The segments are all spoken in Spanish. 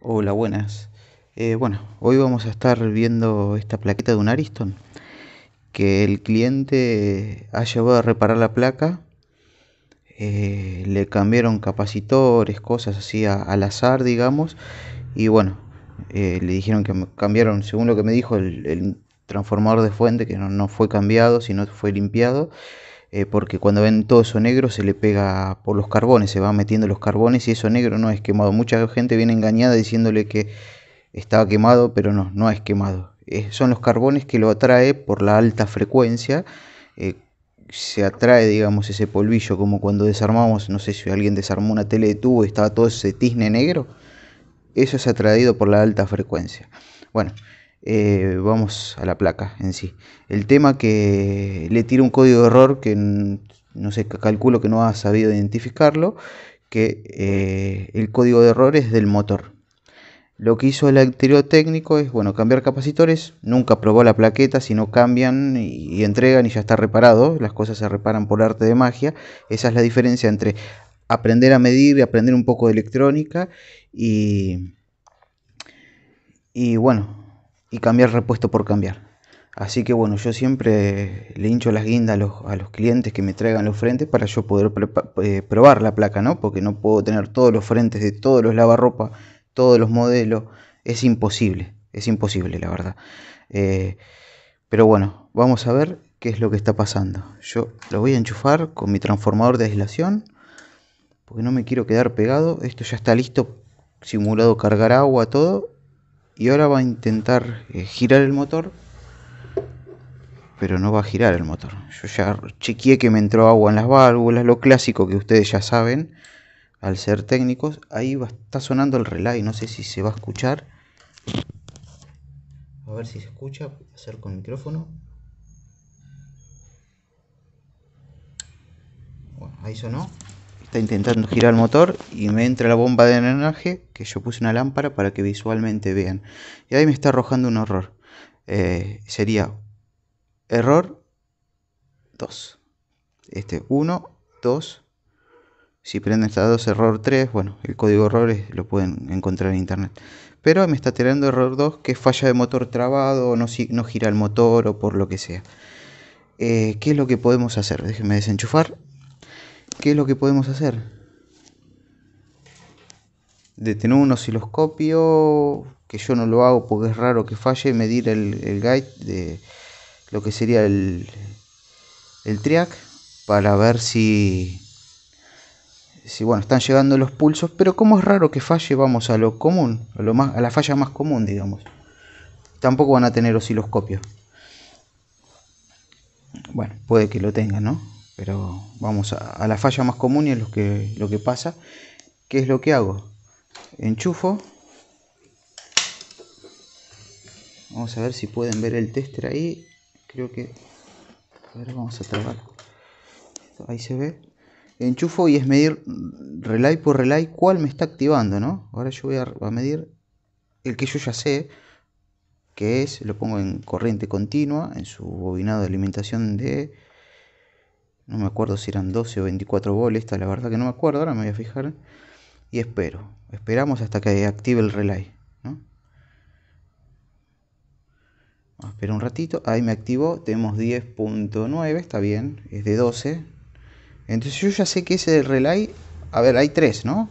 Hola, buenas. Eh, bueno, hoy vamos a estar viendo esta plaqueta de un Ariston que el cliente ha llevado a reparar la placa. Eh, le cambiaron capacitores, cosas así al azar, digamos. Y bueno, eh, le dijeron que cambiaron, según lo que me dijo, el, transformador de fuente, que no, no fue cambiado, sino fue limpiado. Eh, porque cuando ven todo eso negro se le pega por los carbones, se va metiendo los carbones y eso negro no es quemado. Mucha gente viene engañada diciéndole que estaba quemado, pero no, no es quemado. Eh, son los carbones que lo atrae por la alta frecuencia. Eh, se atrae, digamos, ese polvillo, como cuando desarmamos, no sé si alguien desarmó una tele de tubo y estaba todo ese tizne negro. Eso es atraído por la alta frecuencia. Bueno, eh, vamos a la placa en sí. El tema que le tira un código de error que no sé, calculo que no ha sabido identificarlo, que eh, el código de error es del motor. Lo que hizo el anterior técnico es, bueno, cambiar capacitores, nunca probó la plaqueta, si no cambian y, entregan y ya está reparado, las cosas se reparan por arte de magia, esa es la diferencia entre aprender a medir y aprender un poco de electrónica y, y bueno, y cambiar repuesto por cambiar. Así que bueno, yo siempre le hincho las guindas a los, clientes que me traigan los frentes para yo poder eh, probar la placa, ¿no? Porque no puedo tener todos los frentes de todos los lavarropas, todos los modelos. Es imposible, es imposible, la verdad. Eh, pero bueno, vamos a ver qué es lo que está pasando. Yo lo voy a enchufar con mi transformador de aislación, porque no me quiero quedar pegado. Esto ya está listo, simulado cargar agua, todo y ahora va a intentar eh, girar el motor, pero no va a girar el motor. Yo ya chequeé que me entró agua en las válvulas, lo clásico que ustedes ya saben al ser técnicos. Ahí va, está sonando el relay, no sé si se va a escuchar. A ver si se escucha, hacer el micrófono. Bueno, ahí sonó está intentando girar el motor y me entra la bomba de drenaje que yo puse una lámpara para que visualmente vean. Y ahí me está arrojando un error. Eh, sería error 2. Este 1, 2. Si prenden estas dos, error 3. Bueno, el código errores lo pueden encontrar en internet. Pero me está tirando error 2 que es falla de motor trabado, no, no gira el motor o por lo que sea. Eh, ¿Qué es lo que podemos hacer? Déjenme desenchufar ¿qué es lo que podemos hacer? Detener un osciloscopio, que yo no lo hago porque es raro que falle, medir el, guide de lo que sería el, el triac para ver si, si bueno, están llegando los pulsos, pero como es raro que falle, vamos a lo común, a, lo más, a la falla más común, digamos. Tampoco van a tener osciloscopio. Bueno, puede que lo tengan, ¿no? Pero vamos a, la falla más común y es lo que, lo que pasa. ¿Qué es lo que hago? Enchufo. Vamos a ver si pueden ver el tester ahí. Creo que... A ver, vamos a trabajar. Ahí se ve. Enchufo y es medir relay por relay cuál me está activando, ¿no? Ahora yo voy a medir el que yo ya sé que es, lo pongo en corriente continua, en su bobinado de alimentación de no me acuerdo si eran 12 o 24 esta la verdad que no me acuerdo, ahora me voy a fijar. Y espero. Esperamos hasta que active el relay. ¿no? Espera un ratito, ahí me activó, tenemos 10.9, está bien, es de 12. Entonces yo ya sé que ese relay, a ver, hay 3, ¿no?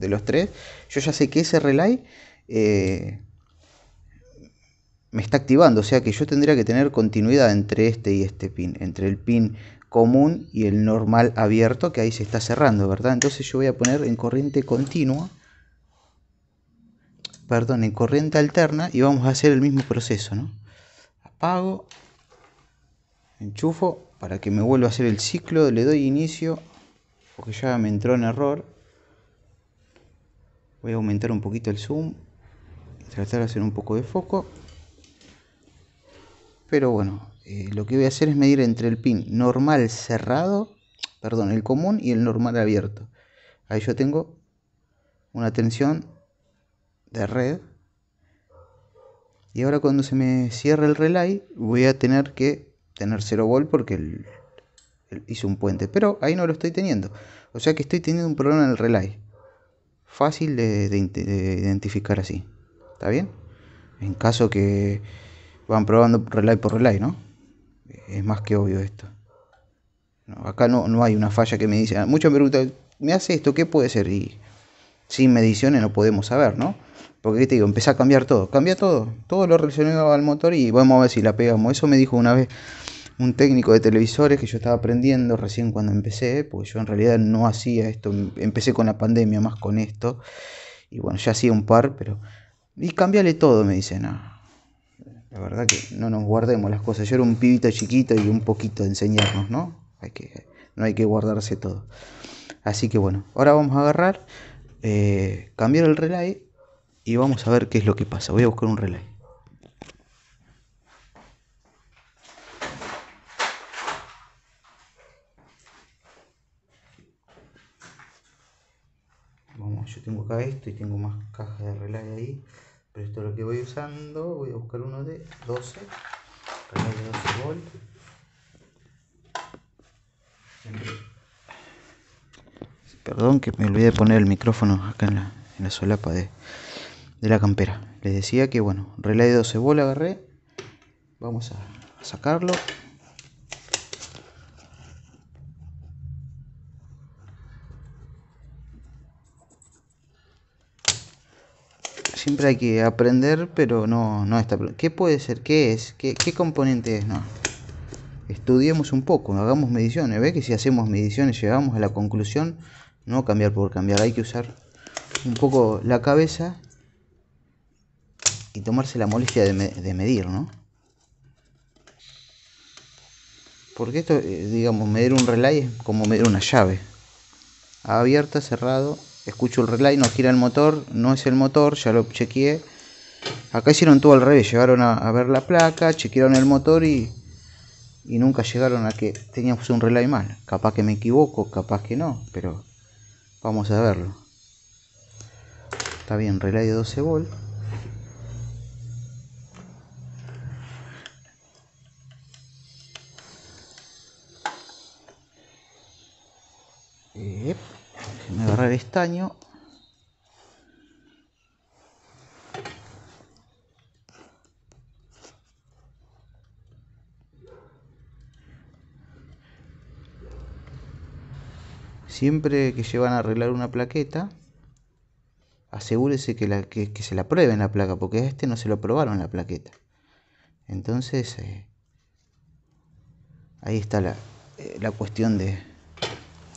De los 3, yo ya sé que ese relay eh, me está activando, o sea que yo tendría que tener continuidad entre este y este pin, entre el pin común y el normal abierto, que ahí se está cerrando, ¿verdad? Entonces yo voy a poner en corriente continua, perdón, en corriente alterna y vamos a hacer el mismo proceso, ¿no? Apago, enchufo para que me vuelva a hacer el ciclo, le doy inicio, porque ya me entró en error. Voy a aumentar un poquito el zoom, tratar de hacer un poco de foco. Pero bueno, eh, lo que voy a hacer es medir entre el pin normal cerrado, perdón, el común y el normal abierto. Ahí yo tengo una tensión de red. Y ahora cuando se me cierre el relay voy a tener que tener 0 volt porque el, hizo un puente. Pero ahí no lo estoy teniendo. O sea que estoy teniendo un problema en el relay. Fácil de, de identificar así. ¿Está bien? En caso que van probando relay por relay, ¿no? es más que obvio esto. acá no, no hay una falla que me dice. Ah, Muchos me preguntan, ¿me hace esto? ¿Qué puede ser? Y sin mediciones no podemos saber, ¿no? Porque te digo, empecé a cambiar todo, cambia todo, todo lo relacionado al motor y vamos a ver si la pegamos. Eso me dijo una vez un técnico de televisores que yo estaba aprendiendo recién cuando empecé, porque yo en realidad no hacía esto, empecé con la pandemia más con esto, y bueno, ya hacía un par, pero... Y cambiale todo, me dice, nada la verdad que no nos guardemos las cosas. Yo era un pibito chiquito y un poquito de enseñarnos, ¿no? Hay que, no hay que guardarse todo. Así que bueno, ahora vamos a agarrar, eh, cambiar el relay y vamos a ver qué es lo que pasa. Voy a buscar un relay. Vamos, yo tengo acá esto y tengo más cajas de relay ahí pero esto es lo que voy usando voy a buscar uno de 12 relay de 12 volt perdón que me olvidé de poner el micrófono acá en la, solapa de, la campera les decía que bueno relay de 12 volt agarré vamos a sacarlo siempre hay que aprender, pero no, no está. ¿Qué puede ser? ¿Qué es? ¿Qué, componente es? No. Estudiemos un poco, hagamos mediciones. ¿Ve que si hacemos mediciones llegamos a la conclusión? No cambiar por cambiar, hay que usar un poco la cabeza y tomarse la molestia de, de medir, ¿no? Porque esto, eh, digamos, medir un relay es como medir una llave. Abierta, cerrado, escucho el relay, no gira el motor, no es el motor, ya lo chequeé. Acá hicieron todo al revés, llegaron a, ver la placa, chequearon el motor y, nunca llegaron a que teníamos un relay mal. Capaz que me equivoco, capaz que no, pero vamos a verlo. Está bien, relay de 12 volt. Yep me agarré el estaño siempre que llevan a arreglar una plaqueta asegúrese que, la, que, se la prueben la placa porque a este no se lo probaron la plaqueta entonces eh, ahí está la eh, cuestión de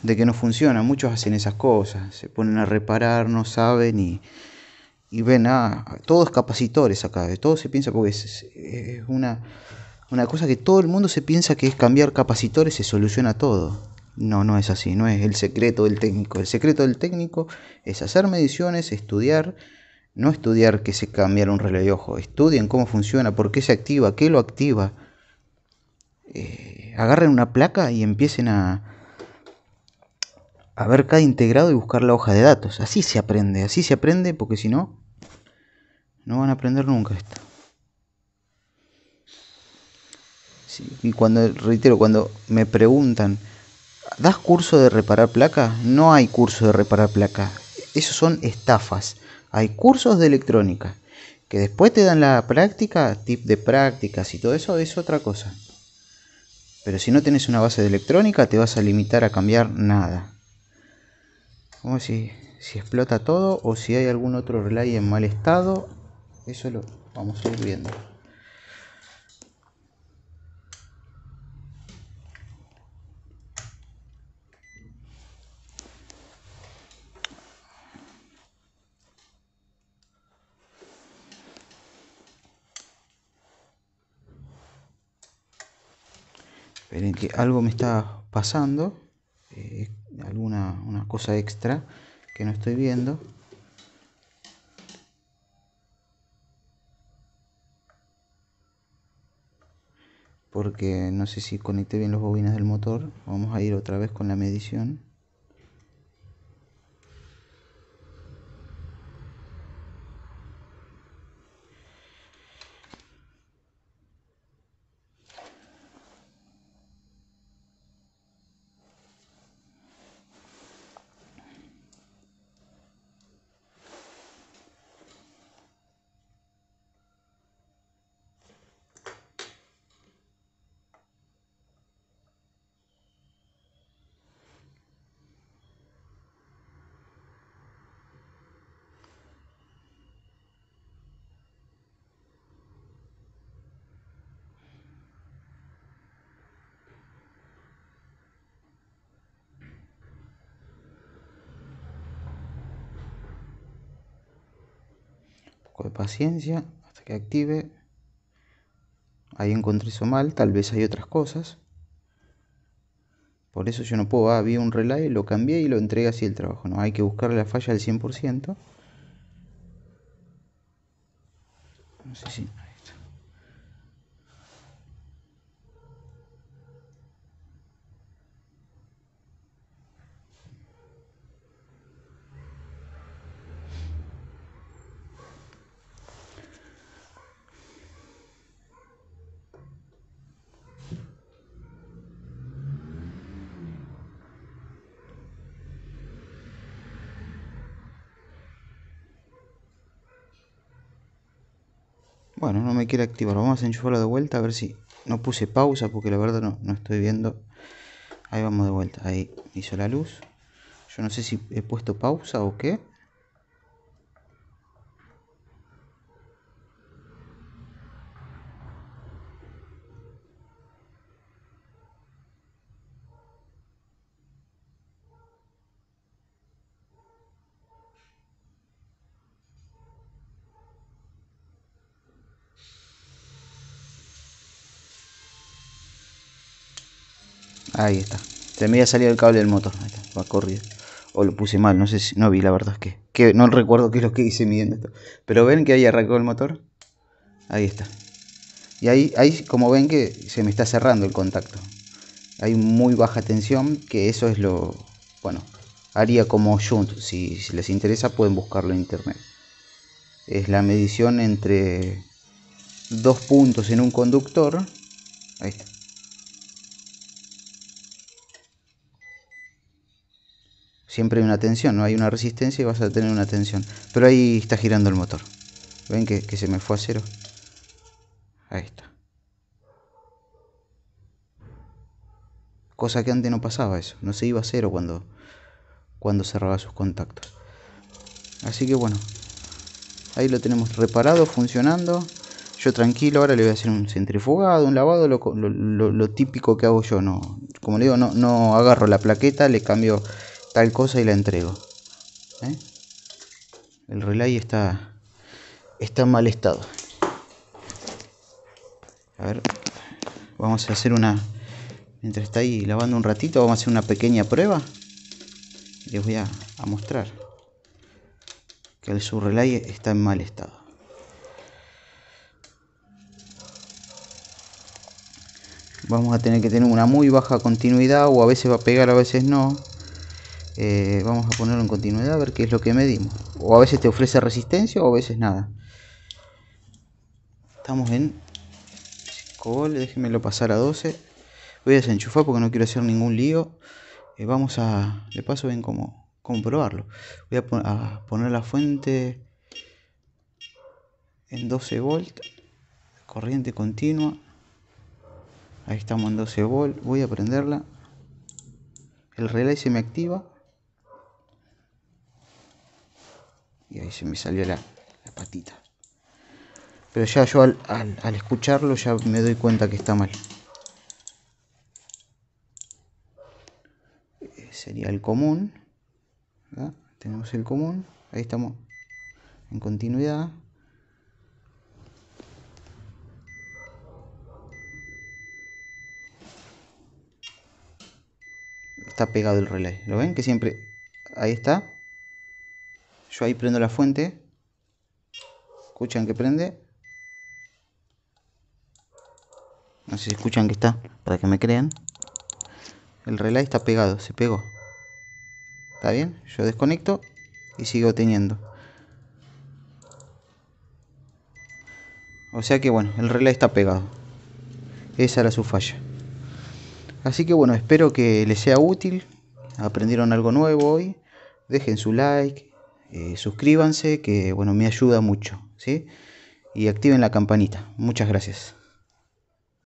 de que no funciona. Muchos hacen esas cosas, se ponen a reparar, no saben y, y ven, ah, todos capacitores acá, de todo se piensa porque es, es una, una, cosa que todo el mundo se piensa que es cambiar capacitores se soluciona todo. No, no es así, no es el secreto del técnico. El secreto del técnico es hacer mediciones, estudiar, no estudiar que se cambiar un reloj de ojo, estudien cómo funciona, por qué se activa, qué lo activa. Eh, agarren una placa y empiecen a, ver cada integrado y buscar la hoja de datos. Así se aprende, así se aprende porque si no, no van a aprender nunca esto. y cuando, reitero, cuando me preguntan, ¿das curso de reparar placa? No hay curso de reparar placa. Esos son estafas. Hay cursos de electrónica. Que después te dan la práctica, tip de prácticas y todo eso, es otra cosa. Pero si no tenés una base de electrónica, te vas a limitar a cambiar nada. Vamos ver si, explota todo o si hay algún otro relay en mal estado. Eso lo vamos a ir viendo. Esperen que algo me está pasando. Eh, alguna cosa extra que no estoy viendo. Porque no sé si conecté bien los bobinas del motor. Vamos a ir otra vez con la medición. de paciencia hasta que active. Ahí encontré eso mal, tal vez hay otras cosas. Por eso yo no puedo, ah, había un relay, lo cambié y lo entregué así el trabajo. No, hay que buscar la falla al 100%. No sé si Bueno, no me quiere activar. Vamos a enchufarlo de vuelta a ver si... No puse pausa porque la verdad no, no estoy viendo. Ahí vamos de vuelta. Ahí hizo la luz. Yo no sé si he puesto pausa o qué. Ahí está. Se me había salido el cable del motor. Ahí está, va corrido. O lo puse mal, no sé si. No vi, la verdad es que. no recuerdo qué es lo que hice midiendo esto. Pero ven que ahí arrancó el motor. Ahí está. Y ahí, ahí como ven que se me está cerrando el contacto. Hay muy baja tensión, que eso es lo. Bueno, haría como Shunt. si les interesa, pueden buscarlo en internet. Es la medición entre dos puntos en un conductor. Ahí está siempre hay una tensión, no hay una resistencia y vas a tener una tensión. Pero ahí está girando el motor. ¿Ven que, que se me fue a cero? Ahí está. Cosa que antes no pasaba eso, no se iba a cero cuando, cuando cerraba sus contactos. Así que bueno, ahí lo tenemos reparado, funcionando. Yo tranquilo, ahora le voy a hacer un centrifugado, un lavado, lo, típico que hago yo. No, como le digo, no, no agarro la plaqueta, le cambio cosa y la entrego. ¿eh? El relay está, está en mal estado. A ver, vamos a hacer una... Mientras está ahí lavando un ratito, vamos a hacer una pequeña prueba. Les voy a, a mostrar que el subrelay está en mal estado. Vamos a tener que tener una muy baja continuidad o a veces va a pegar, a veces no. Eh, vamos a ponerlo en continuidad a ver qué es lo que medimos o a veces te ofrece resistencia o a veces nada estamos en 5 volts déjenmelo pasar a 12 voy a desenchufar porque no quiero hacer ningún lío eh, vamos a De paso bien cómo comprobarlo voy a, poner la fuente en 12 volt corriente continua ahí estamos en 12 volt voy a prenderla el relay se me activa y ahí se me salió la, patita. Pero ya yo al, escucharlo ya me doy cuenta que está mal. Eh, sería el común. Tenemos el común. Ahí estamos en continuidad. Está pegado el relay. ¿Lo ven? Que siempre... Ahí está. Yo ahí prendo la fuente. Escuchan que prende. No sé si escuchan que está, para que me crean. El relay está pegado, se pegó. ¿Está bien? Yo desconecto y sigo teniendo. O sea que bueno, el relay está pegado. Esa era su falla. Así que bueno, espero que les sea útil. Aprendieron algo nuevo hoy. Dejen su like, eh, suscríbanse, que bueno, me ayuda mucho, ¿sí? Y activen la campanita. Muchas gracias.